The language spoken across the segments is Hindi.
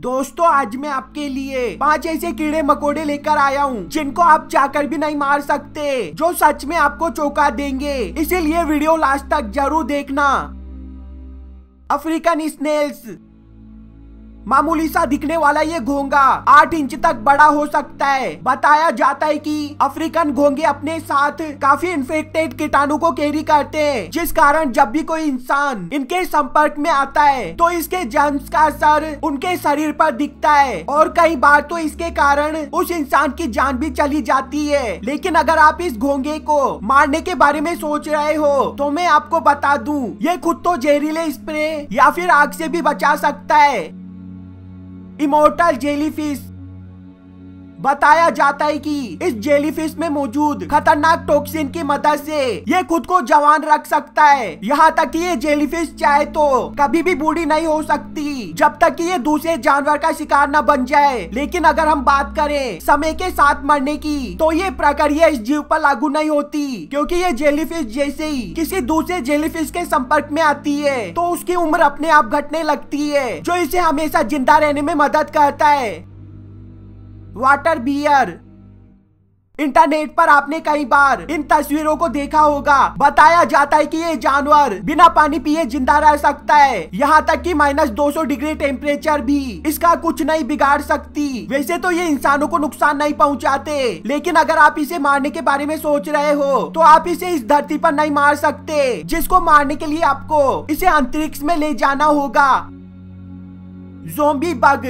दोस्तों आज मैं आपके लिए पांच ऐसे कीड़े मकोड़े लेकर आया हूँ जिनको आप चाहकर भी नहीं मार सकते जो सच में आपको चौंका देंगे इसीलिए वीडियो लास्ट तक जरूर देखना अफ्रीकन स्नेल्स मामूली सा दिखने वाला ये घोंगा आठ इंच तक बड़ा हो सकता है बताया जाता है कि अफ्रीकन घोंगे अपने साथ काफी इन्फेक्टेड कीटाणु को कैरी करते हैं जिस कारण जब भी कोई इंसान इनके संपर्क में आता है तो इसके जंस का असर उनके शरीर पर दिखता है और कई बार तो इसके कारण उस इंसान की जान भी चली जाती है लेकिन अगर आप इस घोंगे को मारने के बारे में सोच रहे हो तो मैं आपको बता दूं ये खुद तो जहरीले स्प्रे या फिर आग से भी बचा सकता है Immortal jellyfish बताया जाता है कि इस जेलीफिश में मौजूद खतरनाक टॉक्सिन की मदद से ये खुद को जवान रख सकता है यहाँ तक कि ये जेलीफिश चाहे तो कभी भी बूढ़ी नहीं हो सकती जब तक कि ये दूसरे जानवर का शिकार न बन जाए लेकिन अगर हम बात करें समय के साथ मरने की तो ये प्रक्रिया इस जीव पर लागू नहीं होती क्योंकि ये जेलीफिश जैसे ही किसी दूसरे जेलीफिश के संपर्क में आती है तो उसकी उम्र अपने आप घटने लगती है जो इसे हमेशा जिंदा रहने में मदद करता है वाटर बियर इंटरनेट पर आपने कई बार इन तस्वीरों को देखा होगा बताया जाता है कि ये जानवर बिना पानी पिए जिंदा रह सकता है यहाँ तक कि माइनस दो डिग्री टेम्परेचर भी इसका कुछ नहीं बिगाड़ सकती वैसे तो ये इंसानों को नुकसान नहीं पहुँचाते लेकिन अगर आप इसे मारने के बारे में सोच रहे हो तो आप इसे इस धरती पर नहीं मार सकते जिसको मारने के लिए आपको इसे अंतरिक्ष में ले जाना होगा जोम्बी बग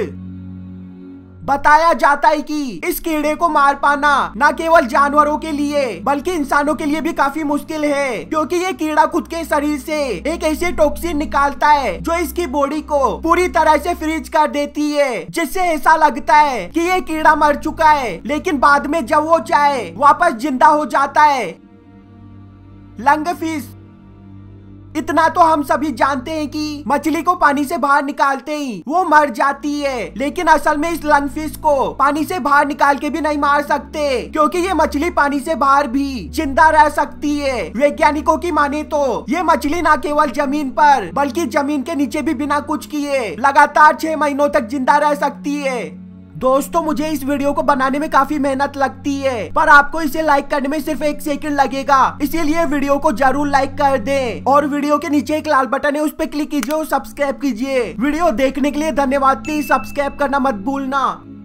बताया जाता है कि इस कीड़े को मार पाना न केवल जानवरों के लिए बल्कि इंसानों के लिए भी काफी मुश्किल है क्योंकि ये कीड़ा खुद के शरीर से एक ऐसी टॉक्सिन निकालता है जो इसकी बॉडी को पूरी तरह से फ्रीज कर देती है जिससे ऐसा लगता है कि ये कीड़ा मर चुका है लेकिन बाद में जब वो चाहे वापस जिंदा हो जाता है लंग फिश इतना तो हम सभी जानते हैं कि मछली को पानी से बाहर निकालते ही वो मर जाती है लेकिन असल में इस लंग फिश को पानी से बाहर निकाल के भी नहीं मार सकते क्योंकि ये मछली पानी से बाहर भी जिंदा रह सकती है वैज्ञानिकों की माने तो ये मछली न केवल जमीन पर बल्कि जमीन के नीचे भी बिना कुछ किए लगातार छह महीनों तक जिंदा रह सकती है दोस्तों मुझे इस वीडियो को बनाने में काफी मेहनत लगती है पर आपको इसे लाइक करने में सिर्फ एक सेकंड लगेगा इसीलिए वीडियो को जरूर लाइक कर दे और वीडियो के नीचे एक लाल बटन है उस पर क्लिक कीजिए और सब्सक्राइब कीजिए वीडियो देखने के लिए धन्यवाद प्लीज सब्सक्राइब करना मत भूलना